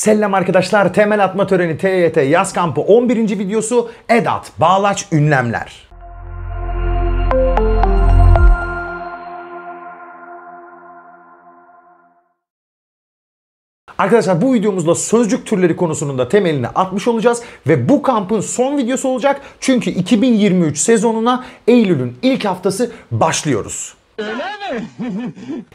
Selam arkadaşlar. Temel atma töreni TYT yaz kampı 11. videosu Edat Bağlaç Ünlemler. Arkadaşlar bu videomuzda sözcük türleri konusunun da temelini atmış olacağız ve bu kampın son videosu olacak. Çünkü 2023 sezonuna Eylül'ün ilk haftası başlıyoruz. Öyle mi?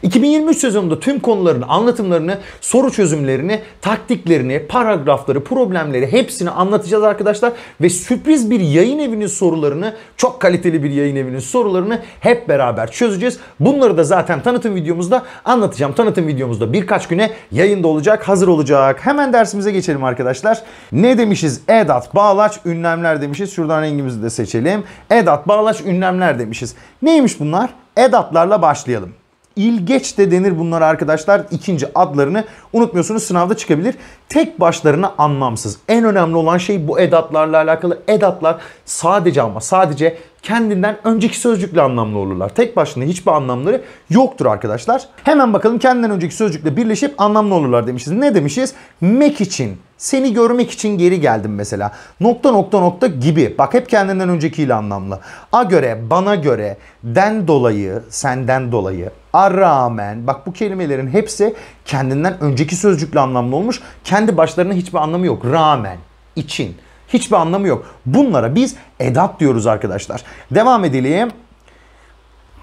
2023 sezonunda tüm konuların anlatımlarını, soru çözümlerini, taktiklerini, paragrafları, problemleri hepsini anlatacağız arkadaşlar. Ve sürpriz bir yayın evinin sorularını, çok kaliteli bir yayın evinin sorularını hep beraber çözeceğiz. Bunları da zaten tanıtım videomuzda anlatacağım. Tanıtım videomuzda birkaç güne yayında olacak, hazır olacak. Hemen dersimize geçelim arkadaşlar. Ne demişiz? Edat, bağlaç, ünlemler demişiz. Şuradan rengimizi de seçelim. Edat, bağlaç, ünlemler demişiz. Neymiş bunlar? Edatlarla başlayalım. İlgeç de denir bunlar arkadaşlar. İkinci adlarını unutmuyorsunuz sınavda çıkabilir. Tek başlarına anlamsız. En önemli olan şey bu edatlarla alakalı. Edatlar sadece ama sadece kendinden önceki sözcükle anlamlı olurlar. Tek başına hiçbir anlamları yoktur arkadaşlar. Hemen bakalım kendinden önceki sözcükle birleşip anlamlı olurlar demişiz. Ne demişiz? Mek için seni görmek için geri geldim mesela. Nokta nokta nokta gibi. Bak hep kendinden öncekiyle anlamlı. A göre, bana göre, den dolayı, senden dolayı, a rağmen. Bak bu kelimelerin hepsi kendinden önceki sözcükle anlamlı olmuş. Kendi başlarına hiçbir anlamı yok. Rağmen, için. Hiçbir anlamı yok. Bunlara biz edat diyoruz arkadaşlar. Devam edelim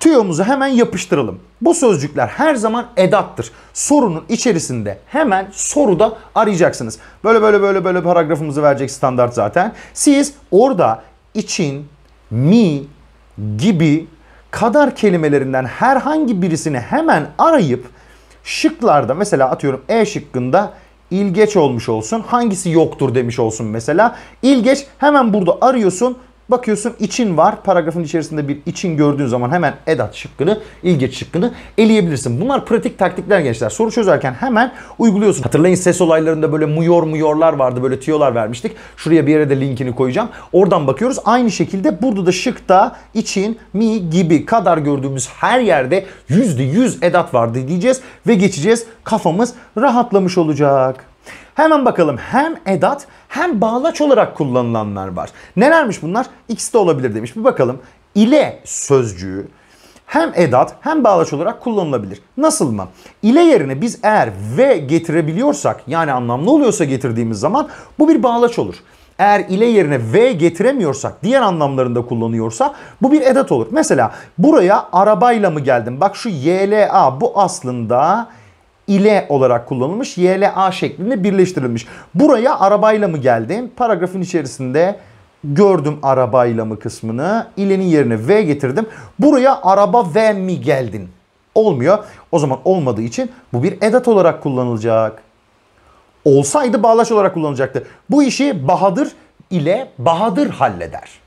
tüyomuzu hemen yapıştıralım. Bu sözcükler her zaman edattır. Sorunun içerisinde hemen soruda arayacaksınız. Böyle böyle böyle böyle paragrafımızı verecek standart zaten. Siz orada için, mi, gibi kadar kelimelerinden herhangi birisini hemen arayıp şıklarda mesela atıyorum E şıkkında ilgeç olmuş olsun. Hangisi yoktur demiş olsun mesela. İlgeç hemen burada arıyorsun Bakıyorsun için var. Paragrafın içerisinde bir için gördüğün zaman hemen edat şıkkını, ilgi şıkkını eleyebilirsin. Bunlar pratik taktikler gençler. Soru çözerken hemen uyguluyorsun. Hatırlayın ses olaylarında böyle muyor muyorlar vardı. Böyle tiyolar vermiştik. Şuraya bir yere de linkini koyacağım. Oradan bakıyoruz. Aynı şekilde burada da şıkta için, mi gibi kadar gördüğümüz her yerde %100 edat vardı diyeceğiz ve geçeceğiz. Kafamız rahatlamış olacak. Hemen bakalım hem edat hem bağlaç olarak kullanılanlar var. Nelermiş bunlar? İkisi de olabilir demiş. Bir bakalım. İle sözcüğü hem edat hem bağlaç olarak kullanılabilir. Nasıl mı? İle yerine biz eğer ve getirebiliyorsak yani anlamlı oluyorsa getirdiğimiz zaman bu bir bağlaç olur. Eğer ile yerine ve getiremiyorsak, diğer anlamlarında kullanıyorsa bu bir edat olur. Mesela buraya arabayla mı geldim? Bak şu YLA bu aslında ile olarak kullanılmış. YLA şeklinde birleştirilmiş. Buraya arabayla mı geldim? Paragrafın içerisinde gördüm arabayla mı kısmını. İlenin yerine V getirdim. Buraya araba v mi geldin? Olmuyor. O zaman olmadığı için bu bir edat olarak kullanılacak. Olsaydı bağlaç olarak kullanılacaktı. Bu işi Bahadır ile Bahadır halleder.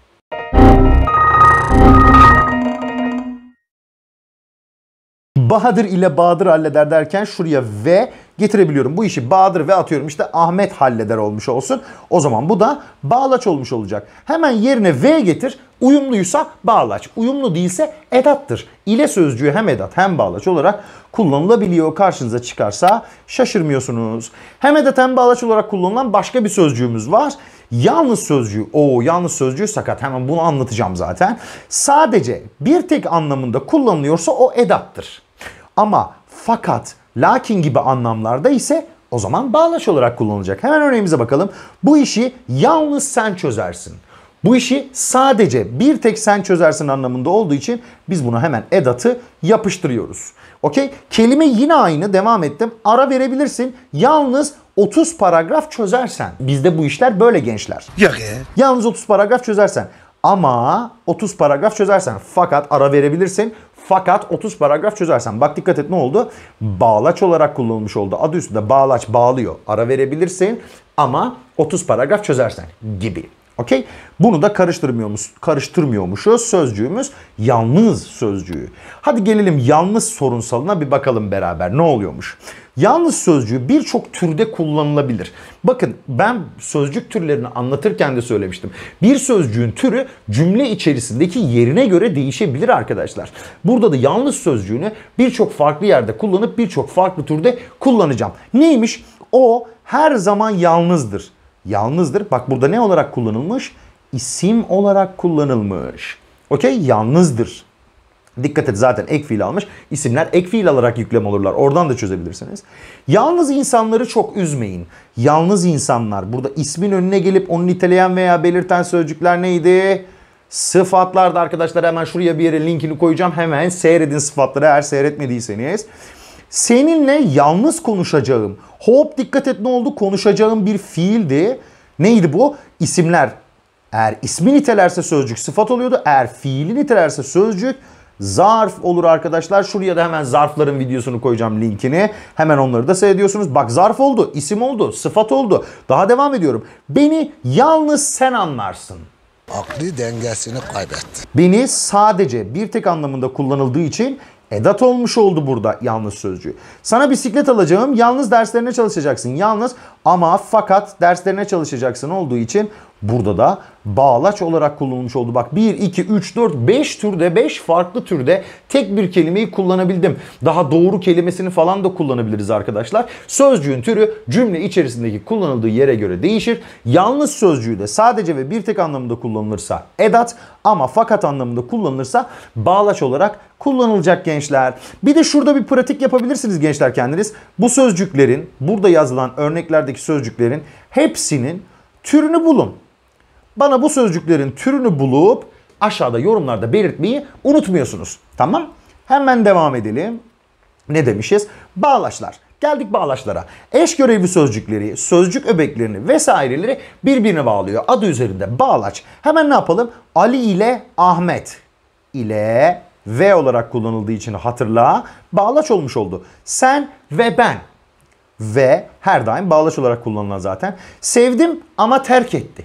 Bahadır ile Bahadır halleder derken şuraya ve getirebiliyorum. Bu işi Bahadır ve atıyorum işte Ahmet halleder olmuş olsun. O zaman bu da bağlaç olmuş olacak. Hemen yerine ve getir. Uyumluysa bağlaç, uyumlu değilse edattır. İle sözcüğü hem edat hem bağlaç olarak kullanılabiliyor. Karşınıza çıkarsa şaşırmıyorsunuz. Hem edat hem bağlaç olarak kullanılan başka bir sözcüğümüz var. Yalnız sözcüğü, o yalnız sözcüğü sakat hemen bunu anlatacağım zaten. Sadece bir tek anlamında kullanılıyorsa o edattır. Ama, fakat, lakin gibi anlamlarda ise o zaman bağlaç olarak kullanılacak. Hemen örneğimize bakalım. Bu işi yalnız sen çözersin. Bu işi sadece bir tek sen çözersin anlamında olduğu için biz buna hemen edatı yapıştırıyoruz. Okey? Kelime yine aynı. Devam ettim. Ara verebilirsin. Yalnız 30 paragraf çözersen. Bizde bu işler böyle gençler. Yok ya. Yalnız 30 paragraf çözersen. Ama 30 paragraf çözersen fakat ara verebilirsin. Fakat 30 paragraf çözersen bak dikkat et ne oldu? Bağlaç olarak kullanılmış oldu. Adı üstünde bağlaç bağlıyor. Ara verebilirsin ama 30 paragraf çözersen gibi. Okey? Bunu da karıştırmıyormuş, karıştırmıyormuşuz. Sözcüğümüz yalnız sözcüğü. Hadi gelelim yalnız sorunsalına bir bakalım beraber ne oluyormuş. Yalnız sözcüğü birçok türde kullanılabilir. Bakın ben sözcük türlerini anlatırken de söylemiştim. Bir sözcüğün türü cümle içerisindeki yerine göre değişebilir arkadaşlar. Burada da yalnız sözcüğünü birçok farklı yerde kullanıp birçok farklı türde kullanacağım. Neymiş? O her zaman yalnızdır. Yalnızdır. Bak burada ne olarak kullanılmış? İsim olarak kullanılmış. Okey? Yalnızdır. Dikkat et zaten ek fiil almış. İsimler ek fiil alarak yüklem olurlar. Oradan da çözebilirsiniz. Yalnız insanları çok üzmeyin. Yalnız insanlar burada ismin önüne gelip onu niteleyen veya belirten sözcükler neydi? Sıfatlardı arkadaşlar hemen şuraya bir yere linkini koyacağım. Hemen seyredin sıfatları eğer seyretmediyseniz. Seninle yalnız konuşacağım. Hop dikkat et ne oldu? Konuşacağım bir fiildi. Neydi bu? İsimler. Eğer ismi nitelerse sözcük sıfat oluyordu. Eğer fiili nitelerse sözcük Zarf olur arkadaşlar. Şuraya da hemen zarfların videosunu koyacağım linkini. Hemen onları da seyrediyorsunuz. Bak zarf oldu, isim oldu, sıfat oldu. Daha devam ediyorum. Beni yalnız sen anlarsın akli dengesini kaybetti. Beni sadece bir tek anlamında kullanıldığı için edat olmuş oldu burada yalnız sözcüğü. Sana bisiklet alacağım, yalnız derslerine çalışacaksın. Yalnız ama fakat derslerine çalışacaksın olduğu için Burada da bağlaç olarak kullanılmış oldu. Bak 1, 2, 3, 4, 5 türde 5 farklı türde tek bir kelimeyi kullanabildim. Daha doğru kelimesini falan da kullanabiliriz arkadaşlar. Sözcüğün türü cümle içerisindeki kullanıldığı yere göre değişir. Yalnız sözcüğü de sadece ve bir tek anlamında kullanılırsa edat ama fakat anlamında kullanılırsa bağlaç olarak kullanılacak gençler. Bir de şurada bir pratik yapabilirsiniz gençler kendiniz. Bu sözcüklerin burada yazılan örneklerdeki sözcüklerin hepsinin türünü bulun. Bana bu sözcüklerin türünü bulup aşağıda yorumlarda belirtmeyi unutmuyorsunuz. Tamam? Hemen devam edelim. Ne demişiz? Bağlaçlar. Geldik bağlaçlara. Eş görevli sözcükleri, sözcük öbeklerini vesaireleri birbirine bağlıyor. Adı üzerinde bağlaç. Hemen ne yapalım? Ali ile Ahmet ile V olarak kullanıldığı için hatırla bağlaç olmuş oldu. Sen ve ben ve her daim bağlaç olarak kullanılan zaten. Sevdim ama terk etti.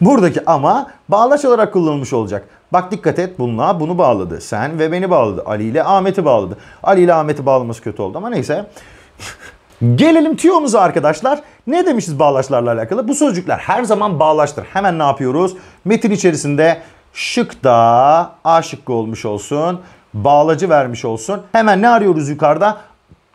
Buradaki ama bağlaç olarak kullanılmış olacak. Bak dikkat et bununla bunu bağladı. Sen ve beni bağladı. Ali ile Ahmet'i bağladı. Ali ile Ahmet'i bağlaması kötü oldu ama neyse. Gelelim tüyomuza arkadaşlar. Ne demişiz bağlaçlarla alakalı? Bu sözcükler her zaman bağlaçtır. Hemen ne yapıyoruz? Metin içerisinde şık da A şıkkı olmuş olsun. Bağlacı vermiş olsun. Hemen ne arıyoruz yukarıda?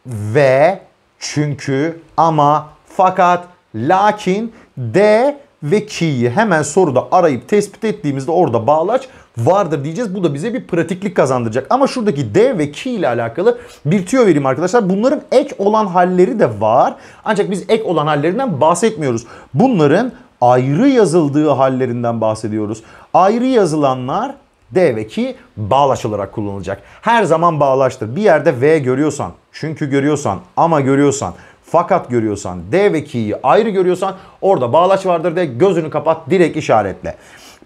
Ve, çünkü, ama, fakat, lakin, de ve key'i hemen soruda arayıp tespit ettiğimizde orada bağlaç vardır diyeceğiz. Bu da bize bir pratiklik kazandıracak. Ama şuradaki D ve ki ile alakalı bir tüyo vereyim arkadaşlar. Bunların ek olan halleri de var. Ancak biz ek olan hallerinden bahsetmiyoruz. Bunların ayrı yazıldığı hallerinden bahsediyoruz. Ayrı yazılanlar D ve ki bağlaç olarak kullanılacak. Her zaman bağlaçtır. Bir yerde V görüyorsan, çünkü görüyorsan, ama görüyorsan fakat görüyorsan D ve ki'yi ayrı görüyorsan orada bağlaç vardır de gözünü kapat direkt işaretle.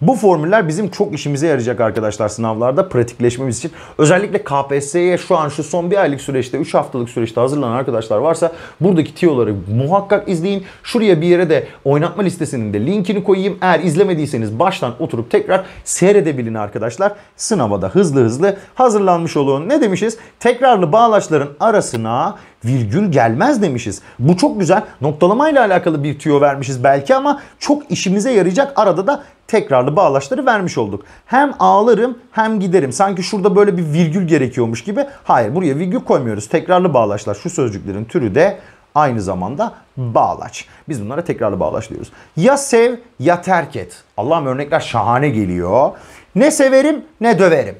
Bu formüller bizim çok işimize yarayacak arkadaşlar sınavlarda pratikleşmemiz için. Özellikle KPSS'ye şu an şu son bir aylık süreçte 3 haftalık süreçte hazırlanan arkadaşlar varsa buradaki tiyoları muhakkak izleyin. Şuraya bir yere de oynatma listesinin de linkini koyayım. Eğer izlemediyseniz baştan oturup tekrar seyredebilin arkadaşlar. Sınava da hızlı hızlı hazırlanmış olun. Ne demişiz? Tekrarlı bağlaçların arasına virgül gelmez demişiz. Bu çok güzel. Noktalama ile alakalı bir tüyo vermişiz belki ama çok işimize yarayacak. Arada da tekrarlı bağlaçları vermiş olduk. Hem ağlarım hem giderim. Sanki şurada böyle bir virgül gerekiyormuş gibi. Hayır buraya virgül koymuyoruz. Tekrarlı bağlaçlar şu sözcüklerin türü de aynı zamanda bağlaç. Biz bunlara tekrarlı bağlaç diyoruz. Ya sev ya terk et. Allah'ım örnekler şahane geliyor. Ne severim ne döverim.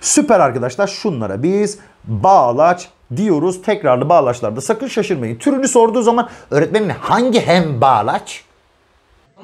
Süper arkadaşlar şunlara biz bağlaç diyoruz. Tekrarlı bağlaçlarda sakın şaşırmayın. Türünü sorduğu zaman öğretmenin hangi hem bağlaç?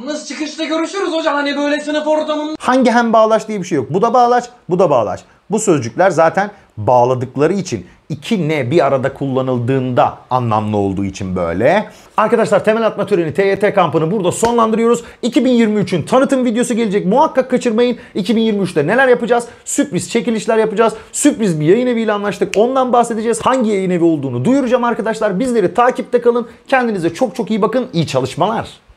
Nasıl çıkışta görüşürüz hocam hani böyle sınıf ortamında. Hangi hem bağlaç diye bir şey yok. Bu da bağlaç, bu da bağlaç. Bu sözcükler zaten bağladıkları için iki ne bir arada kullanıldığında anlamlı olduğu için böyle. Arkadaşlar temel atma töreni TYT kampını burada sonlandırıyoruz. 2023'ün tanıtım videosu gelecek. Muhakkak kaçırmayın. 2023'te neler yapacağız? Sürpriz çekilişler yapacağız. Sürpriz bir yayın eviyle anlaştık. Ondan bahsedeceğiz. Hangi yayın evi olduğunu duyuracağım arkadaşlar. Bizleri takipte kalın. Kendinize çok çok iyi bakın. İyi çalışmalar.